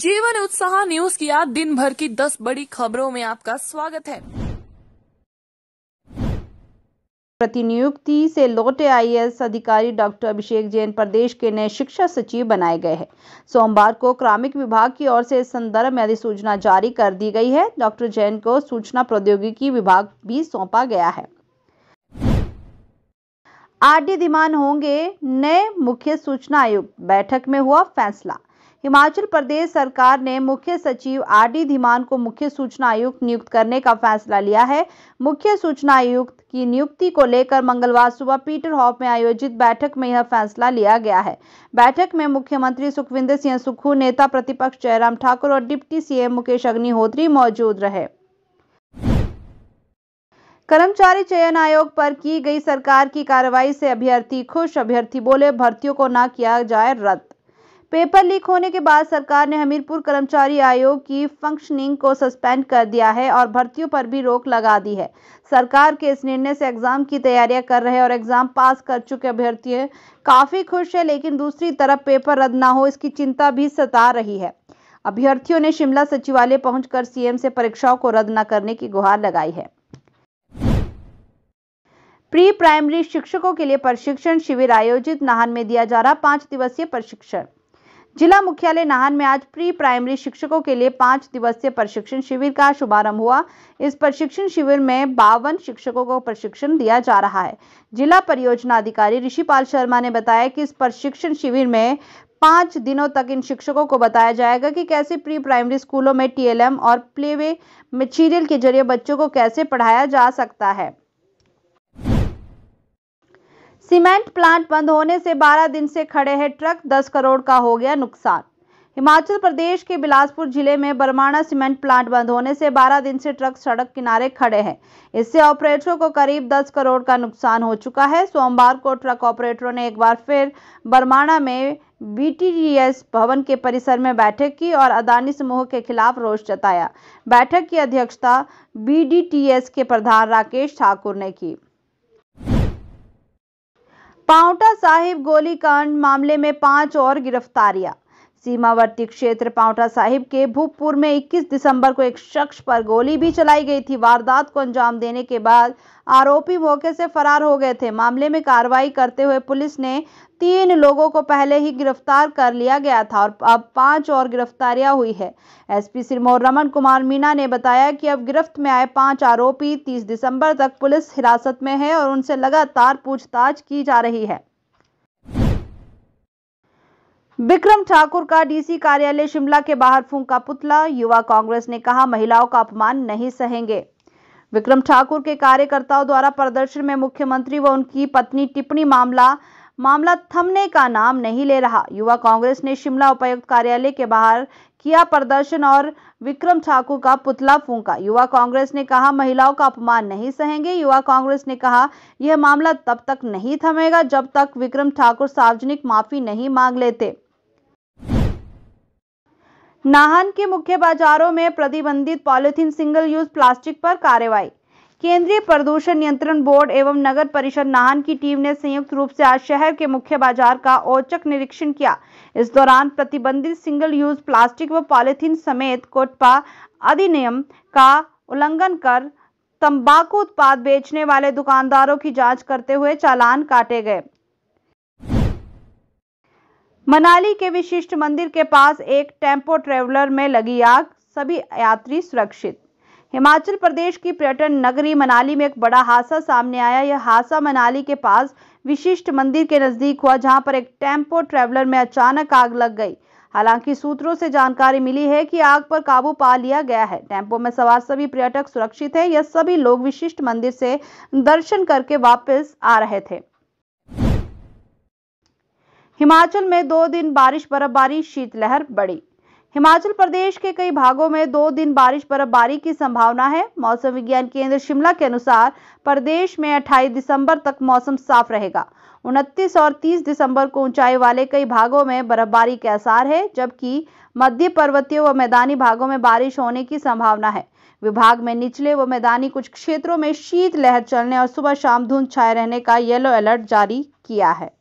जीवन उत्साह न्यूज की आज दिन भर की दस बड़ी खबरों में आपका स्वागत है प्रतिनियुक्ति से लौटे आईएएस अधिकारी डॉक्टर अभिषेक जैन प्रदेश के नए शिक्षा सचिव बनाए गए हैं सोमवार को क्रामिक विभाग की ओर से इस संदर्भ में अधिसूचना जारी कर दी गई है डॉक्टर जैन को सूचना प्रौद्योगिकी विभाग भी सौंपा गया है आर डी धीमान होंगे नए मुख्य सूचना आयुक्त बैठक में हुआ फैसला हिमाचल प्रदेश सरकार ने मुख्य सचिव आर डी धीमान को मुख्य सूचना आयुक्त नियुक्त करने का फैसला लिया है मुख्य सूचना आयुक्त की नियुक्ति को लेकर मंगलवार सुबह पीटर हॉफ में आयोजित बैठक में यह फैसला लिया गया है बैठक में मुख्यमंत्री सुखविंदर सिंह सुक्खू नेता प्रतिपक्ष जयराम ठाकुर और डिप्टी सीएम मुकेश अग्निहोत्री मौजूद रहे कर्मचारी चयन आयोग पर की गई सरकार की कार्रवाई से अभ्यर्थी खुश अभ्यर्थी बोले भर्तियों को न किया जाए रद्द पेपर लीक होने के बाद सरकार ने हमीरपुर कर्मचारी आयोग की फंक्शनिंग को सस्पेंड कर दिया है और भर्तियों पर भी रोक लगा दी है सरकार के इस निर्णय से एग्जाम की तैयारियां कर रहे और एग्जाम पास कर चुके अभ्यर्थी काफी खुश है लेकिन दूसरी तरफ पेपर रद्द ना हो इसकी चिंता भी सता रही है अभ्यर्थियों ने शिमला सचिवालय पहुंचकर सीएम से परीक्षाओं को रद्द न करने की गुहार लगाई है प्री प्राइमरी शिक्षकों के लिए प्रशिक्षण शिविर आयोजित नाहन में दिया जा रहा पांच दिवसीय प्रशिक्षण जिला मुख्यालय नाहन में आज प्री प्राइमरी शिक्षकों के लिए पाँच दिवसीय प्रशिक्षण शिविर का शुभारंभ हुआ इस प्रशिक्षण शिविर में बावन शिक्षकों को प्रशिक्षण दिया जा रहा है जिला परियोजना अधिकारी ऋषिपाल शर्मा ने बताया कि इस प्रशिक्षण शिविर में पाँच दिनों तक इन शिक्षकों को बताया जाएगा कि कैसे प्री प्राइमरी स्कूलों में टीएलएम और प्लेवे मटीरियल के जरिए बच्चों को कैसे पढ़ाया जा सकता है सीमेंट प्लांट बंद होने से 12 दिन से खड़े हैं ट्रक 10 करोड़ का हो गया नुकसान हिमाचल प्रदेश के बिलासपुर जिले में बरमाणा सीमेंट प्लांट बंद होने से 12 दिन से ट्रक सड़क किनारे खड़े हैं इससे ऑपरेटरों को करीब 10 करोड़ का नुकसान हो चुका है सोमवार को ट्रक ऑपरेटरों ने एक बार फिर बरमाणा में बीटीडीएस भवन के परिसर में बैठक की और अदानी समूह के खिलाफ रोष जताया बैठक की अध्यक्षता बी के प्रधान राकेश ठाकुर ने की पांवटा साहिब गोलीकांड मामले में पांच और गिरफ्तारियां सीमावर्ती क्षेत्र पावटा साहिब के भूपपुर में 21 दिसंबर को एक शख्स पर गोली भी चलाई गई थी वारदात को अंजाम देने के बाद आरोपी मौके से फरार हो गए थे मामले में कार्रवाई करते हुए पुलिस ने तीन लोगों को पहले ही गिरफ्तार कर लिया गया था और अब पांच और गिरफ्तारियां हुई है एसपी सिरमौर रमन कुमार मीणा ने बताया कि अब गिरफ्त में आए पांच आरोपी 30 दिसंबर तक पुलिस हिरासत में है और उनसे लगातार पूछताछ की जा रही है बिक्रम ठाकुर का डीसी कार्यालय शिमला के बाहर फूंका पुतला युवा कांग्रेस ने कहा महिलाओं का अपमान नहीं सहेंगे विक्रम ठाकुर के कार्यकर्ताओं द्वारा प्रदर्शन में मुख्यमंत्री व उनकी पत्नी टिप्पणी मामला मामला थमने का नाम नहीं ले रहा युवा कांग्रेस ने शिमला उपायुक्त कार्यालय के बाहर किया प्रदर्शन और विक्रम ठाकुर का पुतला फूंका युवा कांग्रेस ने कहा महिलाओं का अपमान नहीं सहेंगे युवा कांग्रेस ने कहा यह मामला तब तक नहीं थमेगा जब तक विक्रम ठाकुर सार्वजनिक माफी नहीं मांग लेते नाहन के मुख्य बाजारों में प्रतिबंधित पॉलिथीन सिंगल यूज प्लास्टिक पर कार्रवाई केंद्रीय प्रदूषण नियंत्रण बोर्ड एवं नगर परिषद नाहन की टीम ने संयुक्त रूप से आज शहर के मुख्य बाजार का औचक निरीक्षण किया इस दौरान प्रतिबंधित सिंगल यूज प्लास्टिक व पॉलिथीन समेत कोटपा अधिनियम का उल्लंघन कर तंबाकू उत्पाद बेचने वाले दुकानदारों की जांच करते हुए चालान काटे गए मनाली के विशिष्ट मंदिर के पास एक टेम्पो ट्रेवलर में लगी आग सभी यात्री सुरक्षित हिमाचल प्रदेश की पर्यटन नगरी मनाली में एक बड़ा हादसा सामने आया यह हादसा मनाली के पास विशिष्ट मंदिर के नज़दीक हुआ जहां पर एक टेम्पो ट्रेवलर में अचानक आग लग गई हालांकि सूत्रों से जानकारी मिली है कि आग पर काबू पा लिया गया है टेम्पो में सवार सभी पर्यटक सुरक्षित है यह सभी लोग विशिष्ट मंदिर से दर्शन करके वापस आ रहे थे हिमाचल में दो दिन बारिश बर्फबारी शीतलहर बढ़ी हिमाचल प्रदेश के कई भागों में दो दिन बारिश बर्फबारी की संभावना है मौसम विज्ञान केंद्र शिमला के अनुसार प्रदेश में 28 दिसंबर तक मौसम साफ रहेगा 29 और 30 दिसंबर को ऊंचाई वाले कई भागों में बर्फबारी के आसार है जबकि मध्य पर्वतीय व मैदानी भागों में बारिश होने की संभावना है विभाग में निचले व मैदानी कुछ क्षेत्रों में शीतलहर चलने और सुबह शाम धुंध छाए रहने का येलो अलर्ट जारी किया है